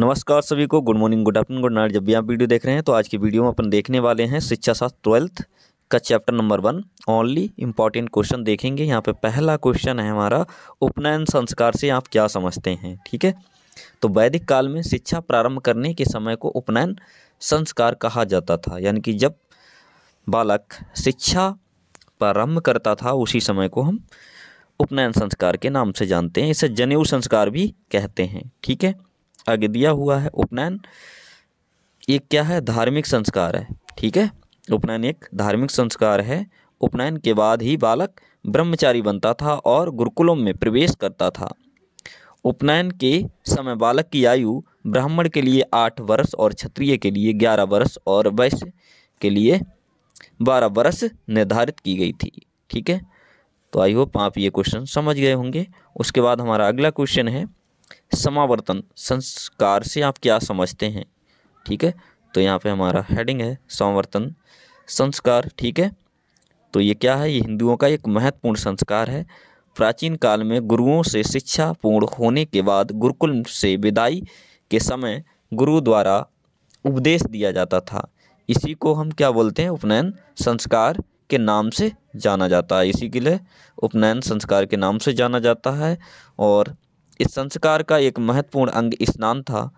नमस्कार सभी को good morning good afternoon good night जब भी आप वीडियो देख रहे हैं तो आज की वीडियो में अपन देखने वाले हैं शिक्षा शास्त्र ट्वेल्थ का chapter number one only important question देखेंगे यहाँ पे पहला क्वेश्चन है हमारा उपनयन संस्कार से आप क्या समझते हैं ठीक है तो वैदिक काल में शिक्षा प्रारंभ करने के समय को उपनयन संस्कार कहा जाता था यानी कि जब बालक शिक्षा प्रारंभ करता था उसी समय को हम उपनयन संस्कार के नाम से जानते हैं इसे जनेऊ संस्कार भी कहते हैं ठीक है आगे दिया हुआ है उपनयन एक क्या है धार्मिक संस्कार है ठीक है उपनयन एक धार्मिक संस्कार है उपनयन के बाद ही बालक ब्रह्मचारी बनता था और गुरुकुलों में प्रवेश करता था उपनयन के समय बालक की आयु ब्राह्मण के लिए आठ वर्ष और क्षत्रिय के लिए ग्यारह वर्ष और वैश्य के लिए बारह वर्ष निर्धारित की गई थी ठीक है तो आई होप आप ये क्वेश्चन समझ गए होंगे उसके बाद हमारा अगला क्वेश्चन है समावर्तन संस्कार से आप क्या समझते हैं ठीक है तो यहाँ पे हमारा हेडिंग है समावर्तन संस्कार ठीक है तो ये क्या है ये हिंदुओं का एक महत्वपूर्ण संस्कार है प्राचीन काल में गुरुओं से शिक्षा पूर्ण होने के बाद गुरुकुल से विदाई के समय गुरु द्वारा उपदेश दिया जाता था इसी को हम क्या बोलते हैं उपनयन संस्कार के नाम से जाना जाता है इसी के लिए उपनयन संस्कार के नाम से जाना जाता है और इस संस्कार का एक महत्वपूर्ण अंग स्नान था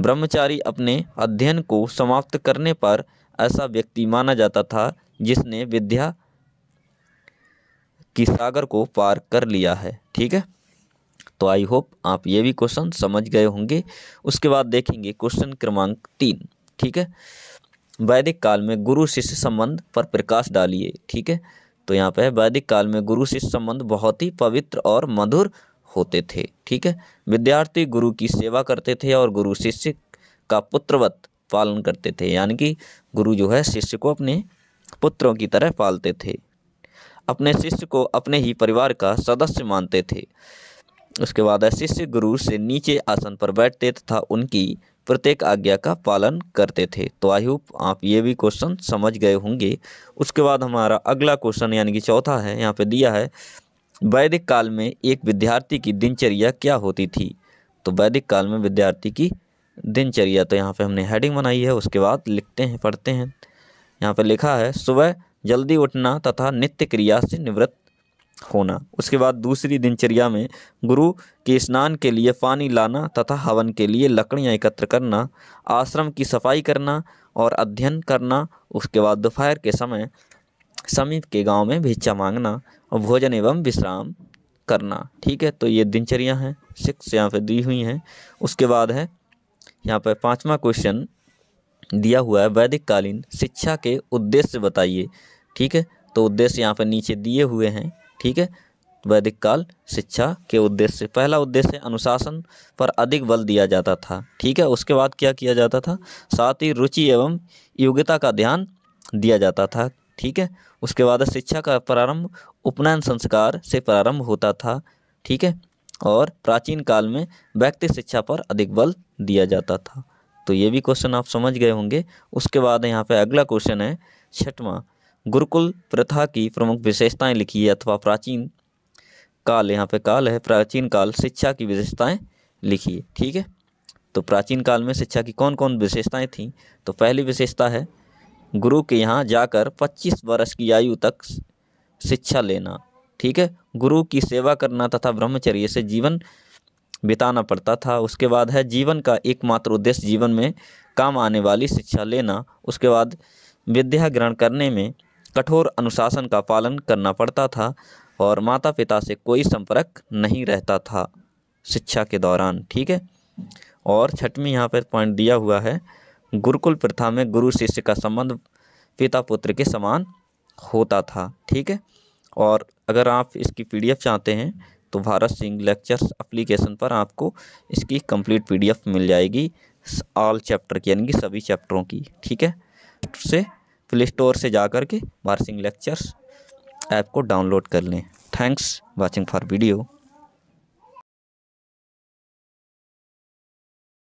ब्रह्मचारी अपने अध्ययन को समाप्त करने पर ऐसा व्यक्ति माना जाता था जिसने विद्या की सागर को पार कर लिया है ठीक है तो आई होप आप ये भी क्वेश्चन समझ गए होंगे उसके बाद देखेंगे क्वेश्चन क्रमांक तीन ठीक है वैदिक काल में गुरु शिष्य संबंध पर प्रकाश डालिए ठीक है तो यहाँ पे वैदिक काल में गुरु शिष्य संबंध बहुत ही पवित्र और मधुर होते थे ठीक है विद्यार्थी गुरु की सेवा करते थे और गुरु शिष्य का पुत्रवत पालन करते थे यानी कि गुरु जो है शिष्य को अपने पुत्रों की तरह पालते थे अपने शिष्य को अपने ही परिवार का सदस्य मानते थे उसके बाद शिष्य गुरु से नीचे आसन पर बैठते तथा उनकी प्रत्येक आज्ञा का पालन करते थे तो आई होप आप ये भी क्वेश्चन समझ गए होंगे उसके बाद हमारा अगला क्वेश्चन यानी कि चौथा है यहाँ पे दिया है वैदिक काल में एक विद्यार्थी की दिनचर्या क्या होती थी तो वैदिक काल में विद्यार्थी की दिनचर्या तो यहाँ पे हमने हेडिंग बनाई है उसके बाद लिखते हैं पढ़ते हैं यहाँ पे लिखा है सुबह जल्दी उठना तथा नित्य क्रिया से निवृत्त होना उसके बाद दूसरी दिनचर्या में गुरु के स्नान के लिए पानी लाना तथा हवन के लिए लकड़ियाँ एकत्र करना आश्रम की सफाई करना और अध्ययन करना उसके बाद दोपहर के समय समीप के गांव में भिक्षा मांगना और भोजन एवं विश्राम करना ठीक है तो ये दिनचर्या हैं सिक्स यहाँ पे दी हुई हैं उसके बाद है यहाँ पर पाँचवा क्वेश्चन दिया हुआ है वैदिक कालीन शिक्षा के उद्देश्य बताइए ठीक है तो उद्देश्य यहाँ पर नीचे दिए हुए हैं ठीक है वैदिक काल शिक्षा के उद्देश्य पहला उद्देश्य अनुशासन पर अधिक बल दिया जाता था ठीक है उसके बाद क्या किया जाता था साथ ही रुचि एवं योग्यता का ध्यान दिया जाता था ठीक है उसके बाद शिक्षा का प्रारंभ उपनयन संस्कार से प्रारंभ होता था ठीक है और प्राचीन काल में व्यक्ति शिक्षा पर अधिक बल दिया जाता था तो ये भी क्वेश्चन आप समझ गए होंगे उसके बाद यहाँ पे अगला क्वेश्चन है छठवा गुरुकुल प्रथा की प्रमुख विशेषताएं लिखी है अथवा प्राचीन काल यहाँ पे काल है प्राचीन काल शिक्षा की विशेषताएं लिखी है ठीक है तो प्राचीन काल में शिक्षा की कौन कौन विशेषताएं थीं तो पहली विशेषता है गुरु के यहाँ जाकर 25 वर्ष की आयु तक शिक्षा लेना ठीक है गुरु की सेवा करना तथा ब्रह्मचर्य से जीवन बिताना पड़ता था उसके बाद है जीवन का एकमात्र उद्देश्य जीवन में काम आने वाली शिक्षा लेना उसके बाद विद्या ग्रहण करने में कठोर अनुशासन का पालन करना पड़ता था और माता पिता से कोई संपर्क नहीं रहता था शिक्षा के दौरान ठीक है और छठवीं यहाँ पर पॉइंट दिया हुआ है गुरुकुल प्रथा में गुरु शिष्य का संबंध पिता पुत्र के समान होता था ठीक है और अगर आप इसकी पीडीएफ चाहते हैं तो भारत सिंह लेक्चर्स एप्लीकेशन पर आपको इसकी कंप्लीट पीडीएफ मिल जाएगी ऑल चैप्टर की यानी कि सभी चैप्टरों की ठीक है उससे प्ले स्टोर से जा कर के भारत सिंह लेक्चर्स ऐप को डाउनलोड कर लें थैंक्स वॉचिंग फॉर वीडियो